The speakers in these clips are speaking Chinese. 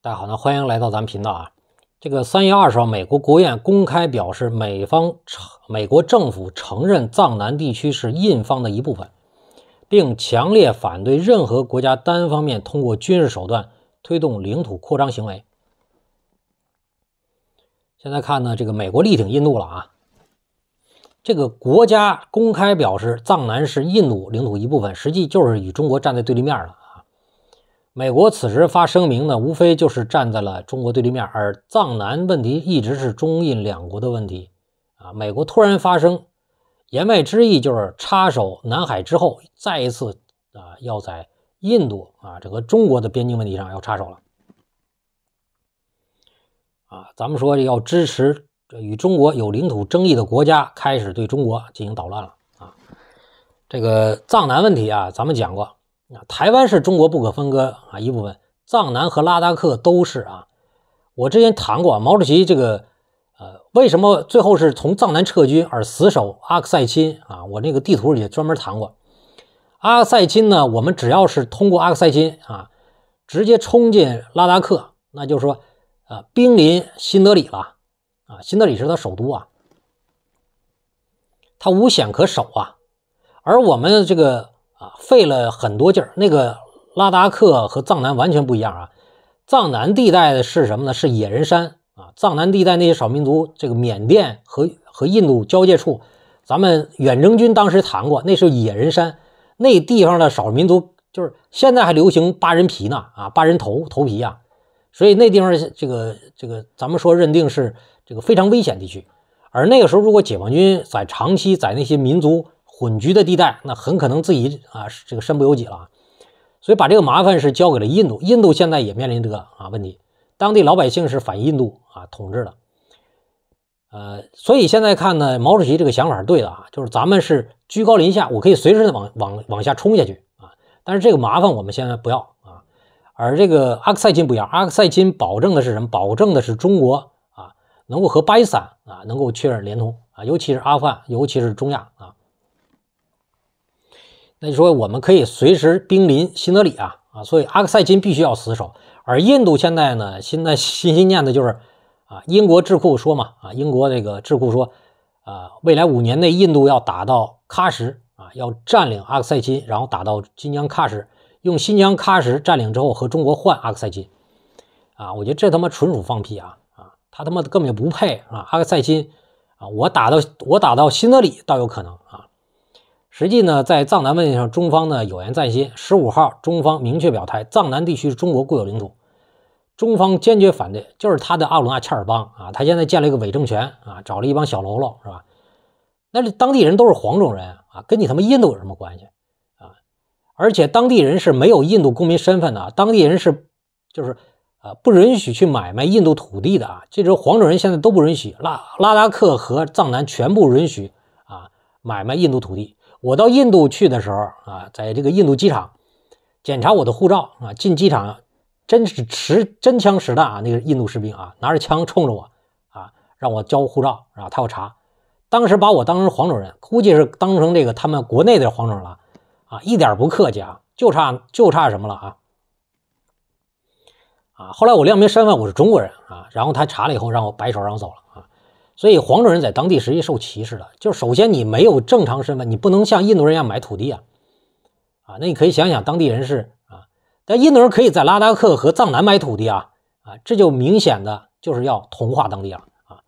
大家好，那欢迎来到咱们频道啊。这个三月二十号，美国国务院公开表示，美方承美国政府承认藏南地区是印方的一部分，并强烈反对任何国家单方面通过军事手段推动领土扩张行为。现在看呢，这个美国力挺印度了啊，这个国家公开表示藏南是印度领土一部分，实际就是与中国站在对立面了。美国此时发声明呢，无非就是站在了中国对立面，而藏南问题一直是中印两国的问题啊。美国突然发声，言外之意就是插手南海之后，再一次啊要在印度啊整个中国的边境问题上要插手了啊。咱们说要支持与中国有领土争议的国家，开始对中国进行捣乱了啊。这个藏南问题啊，咱们讲过。啊，台湾是中国不可分割啊一部分，藏南和拉达克都是啊。我之前谈过啊，毛主席这个，呃，为什么最后是从藏南撤军而死守阿克塞钦啊？我那个地图里专门谈过阿克塞钦呢。我们只要是通过阿克塞钦啊，直接冲进拉达克，那就是说啊，兵临新德里了啊。新德里是他首都啊，他无险可守啊。而我们这个。啊，费了很多劲儿。那个拉达克和藏南完全不一样啊。藏南地带的是什么呢？是野人山啊。藏南地带那些少数民族，这个缅甸和和印度交界处，咱们远征军当时谈过，那是野人山，那地方的少数民族就是现在还流行扒人皮呢啊，扒人头头皮呀。所以那地方这个这个，咱们说认定是这个非常危险地区。而那个时候，如果解放军在长期在那些民族。混居的地带，那很可能自己啊，这个身不由己了啊，所以把这个麻烦是交给了印度。印度现在也面临这个啊问题，当地老百姓是反印度啊统治的，呃，所以现在看呢，毛主席这个想法是对的啊，就是咱们是居高临下，我可以随时的往往往下冲下去啊，但是这个麻烦我们现在不要啊。而这个阿克塞钦不一样，阿克塞钦保证的是什么？保证的是中国啊能够和巴基斯坦啊能够确认联通啊，尤其是阿富汗，尤其是中亚啊。那就说我们可以随时兵临新德里啊啊，所以阿克塞钦必须要死守。而印度现在呢，现在心心念的就是啊，英国智库说嘛啊，英国这个智库说啊，未来五年内印度要打到喀什啊，要占领阿克塞钦，然后打到新疆喀什，用新疆喀什占领之后和中国换阿克塞钦啊，我觉得这他妈纯属放屁啊啊，他他妈根本就不配啊，阿克塞钦啊，我打到我打到新德里倒有可能啊。实际呢，在藏南问题上，中方呢有言在先。十五号，中方明确表态，藏南地区是中国固有领土，中方坚决反对。就是他的阿鲁纳恰尔邦啊，他现在建了一个伪政权啊，找了一帮小喽啰是吧？那当地人都是黄种人啊，跟你他妈印度有什么关系啊？而且当地人是没有印度公民身份的，当地人是就是啊，不允许去买卖印度土地的啊。这黄种人现在都不允许，拉拉达克和藏南全部允许啊买卖印度土地。我到印度去的时候啊，在这个印度机场检查我的护照啊，进机场真是持真枪实弹啊，那个印度士兵啊拿着枪冲着我啊，让我交护照啊，他要查。当时把我当成黄种人，估计是当成这个他们国内的黄种人了啊，一点不客气啊，就差就差什么了啊啊！后来我亮明身份，我是中国人啊，然后他查了以后让我摆手让我走了啊。所以，黄种人在当地实际受歧视了。就是首先，你没有正常身份，你不能像印度人一样买土地啊，啊，那你可以想想，当地人是啊，但印度人可以在拉达克和藏南买土地啊，啊，这就明显的就是要同化当地了啊。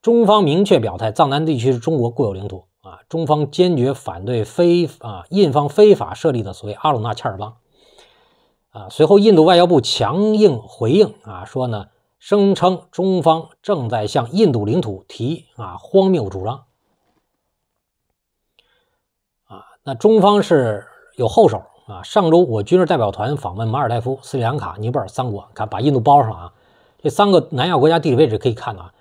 中方明确表态，藏南地区是中国固有领土啊，中方坚决反对非啊印方非法设立的所谓阿鲁纳恰尔邦啊。随后，印度外交部强硬回应啊，说呢。声称中方正在向印度领土提啊荒谬主张，啊，那中方是有后手啊。上周我军事代表团访问马尔代夫、斯里兰卡、尼泊尔三国，看把印度包上了啊。这三个南亚国家地理位置可以看到啊，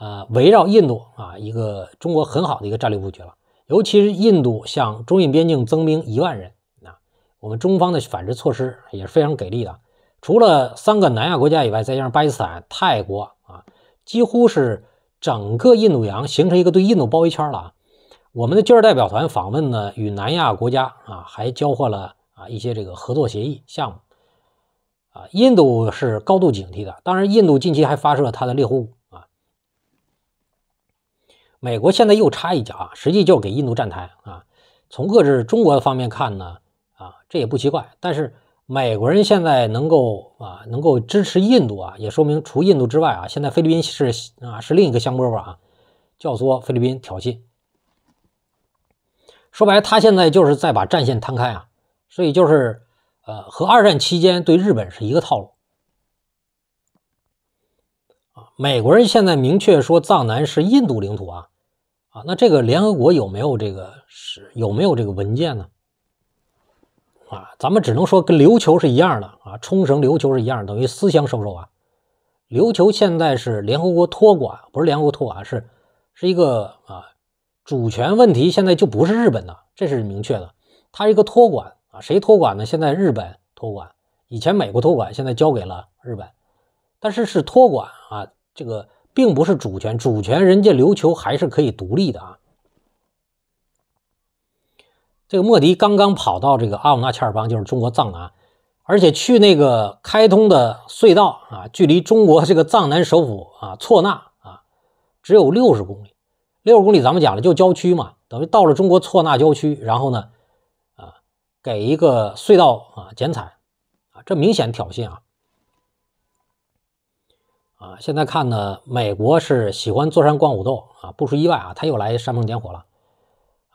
呃，围绕印度啊，一个中国很好的一个战略布局了。尤其是印度向中印边境增兵一万人，啊，我们中方的反制措施也是非常给力的。除了三个南亚国家以外，再加上巴基斯坦、泰国啊，几乎是整个印度洋形成一个对印度包围圈了啊。我们的军事代表团访问呢，与南亚国家啊还交换了啊一些这个合作协议项目啊。印度是高度警惕的，当然，印度近期还发射它的猎户五啊。美国现在又插一脚啊，实际就是给印度站台啊。从遏制中国的方面看呢啊，这也不奇怪，但是。美国人现在能够啊，能够支持印度啊，也说明除印度之外啊，现在菲律宾是啊是另一个香饽饽啊，教唆菲律宾挑衅。说白，他现在就是在把战线摊开啊，所以就是呃，和二战期间对日本是一个套路啊。美国人现在明确说藏南是印度领土啊，啊，那这个联合国有没有这个是有没有这个文件呢？啊，咱们只能说跟琉球是一样的啊，冲绳、琉球是一样，等于私相授受啊。琉球现在是联合国托管，不是联合国托管，是是一个啊主权问题，现在就不是日本的，这是明确的。它是一个托管啊，谁托管呢？现在日本托管，以前美国托管，现在交给了日本，但是是托管啊，这个并不是主权，主权人家琉球还是可以独立的啊。这个莫迪刚刚跑到这个阿鲁纳恰尔邦，就是中国藏南，而且去那个开通的隧道啊，距离中国这个藏南首府啊错那啊只有六十公里。六十公里咱们讲了，就郊区嘛，等于到了中国错那郊区，然后呢，啊，给一个隧道啊剪彩啊，这明显挑衅啊！啊，现在看呢，美国是喜欢坐山观虎斗啊，不出意外啊，他又来煽风点火了。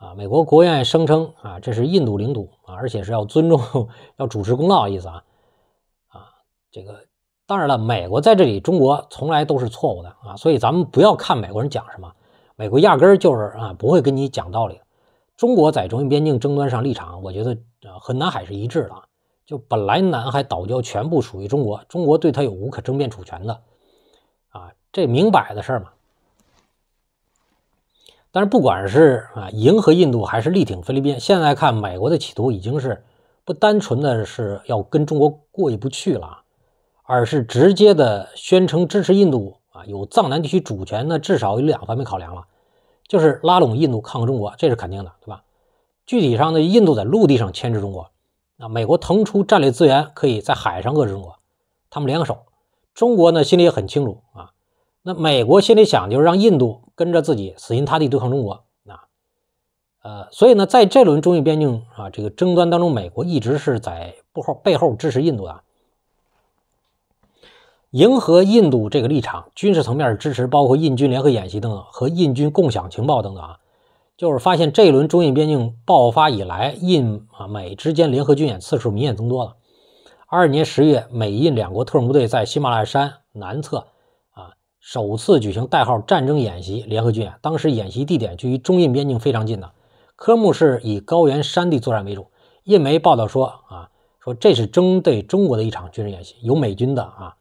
啊，美国国务院声称啊，这是印度领土啊，而且是要尊重、要主持公道的意思啊。啊，这个当然了，美国在这里，中国从来都是错误的啊，所以咱们不要看美国人讲什么，美国压根儿就是啊，不会跟你讲道理。中国在中印边境争端上立场，我觉得和南海是一致的啊。就本来南海岛礁全部属于中国，中国对它有无可争辩主权的啊，这明摆的事儿嘛。但是不管是啊迎合印度还是力挺菲律宾，现在看美国的企图已经是不单纯的是要跟中国过意不去了，而是直接的宣称支持印度啊有藏南地区主权。呢，至少有两方面考量了，就是拉拢印度抗衡中国，这是肯定的，对吧？具体上呢，印度在陆地上牵制中国，那美国腾出战略资源可以在海上遏制中国，他们联手，中国呢心里也很清楚啊。那美国心里想就是让印度跟着自己死心塌地对抗中国啊，呃，所以呢，在这轮中印边境啊这个争端当中，美国一直是在背后背后支持印度的，迎合印度这个立场，军事层面支持包括印军联合演习等等和印军共享情报等等啊，就是发现这一轮中印边境爆发以来，印啊美之间联合军演次数明显增多了。二年十月，美印两国特种部队在喜马拉雅山南侧。首次举行代号“战争”演习，联合军演，当时演习地点距离中印边境非常近的，科目是以高原山地作战为主。印媒报道说啊，说这是针对中国的一场军事演习，有美军的啊。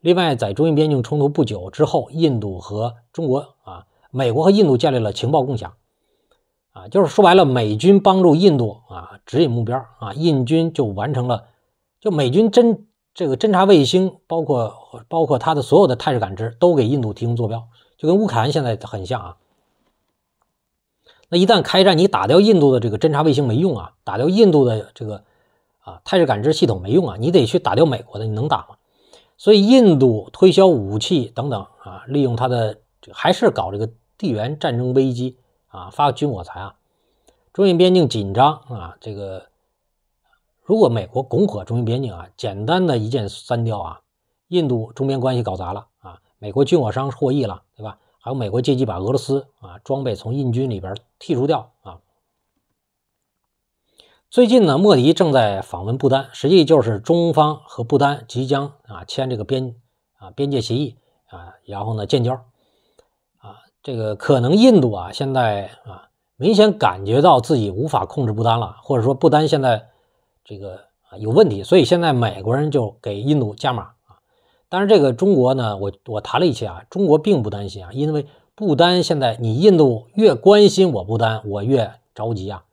另外，在中印边境冲突不久之后，印度和中国啊，美国和印度建立了情报共享，啊，就是说白了，美军帮助印度啊指引目标啊，印军就完成了，就美军真。这个侦察卫星，包括包括它的所有的态势感知，都给印度提供坐标，就跟乌克兰现在很像啊。那一旦开战，你打掉印度的这个侦察卫星没用啊，打掉印度的这个啊态势感知系统没用啊，你得去打掉美国的，你能打吗？所以印度推销武器等等啊，利用它的还是搞这个地缘战争危机啊，发军火财啊，中印边境紧张啊，这个。如果美国拱火中印边境啊，简单的一箭三雕啊，印度中边关系搞砸了啊，美国军火商获益了，对吧？还有美国借机把俄罗斯啊装备从印军里边剔除掉啊。最近呢，莫迪正在访问不丹，实际就是中方和不丹即将啊签这个边啊边界协议啊，然后呢建交啊，这个可能印度啊现在啊明显感觉到自己无法控制不丹了，或者说不丹现在。这个啊有问题，所以现在美国人就给印度加码啊，但是这个中国呢，我我谈了一切啊，中国并不担心啊，因为不丹现在你印度越关心我不丹，我越着急啊。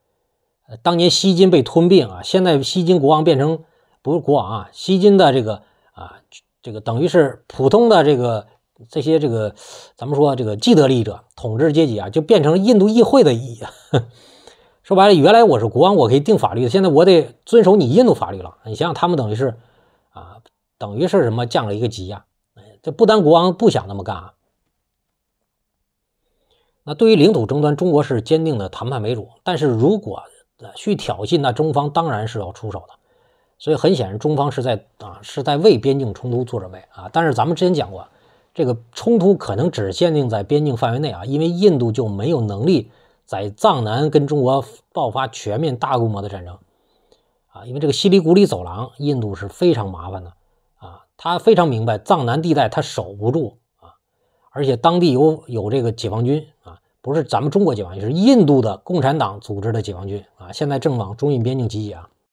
呃，当年锡金被吞并啊，现在锡金国王变成不是国王啊，锡金的这个啊，这个等于是普通的这个这些这个咱们说这个既得利益者统治阶级啊，就变成印度议会的议。说白了，原来我是国王，我可以定法律的。现在我得遵守你印度法律了。你想想，他们等于是，啊，等于是什么降了一个级呀？这不丹国王不想那么干啊。那对于领土争端，中国是坚定的谈判为主。但是如果去挑衅，那中方当然是要出手的。所以很显然，中方是在啊是在为边境冲突做准备啊。但是咱们之前讲过，这个冲突可能只限定在边境范围内啊，因为印度就没有能力。在藏南跟中国爆发全面大规模的战争，啊，因为这个西里古里走廊，印度是非常麻烦的，啊，他非常明白藏南地带他守不住啊，而且当地有有这个解放军啊，不是咱们中国解放军，是印度的共产党组织的解放军啊，现在正往中印边境集结啊。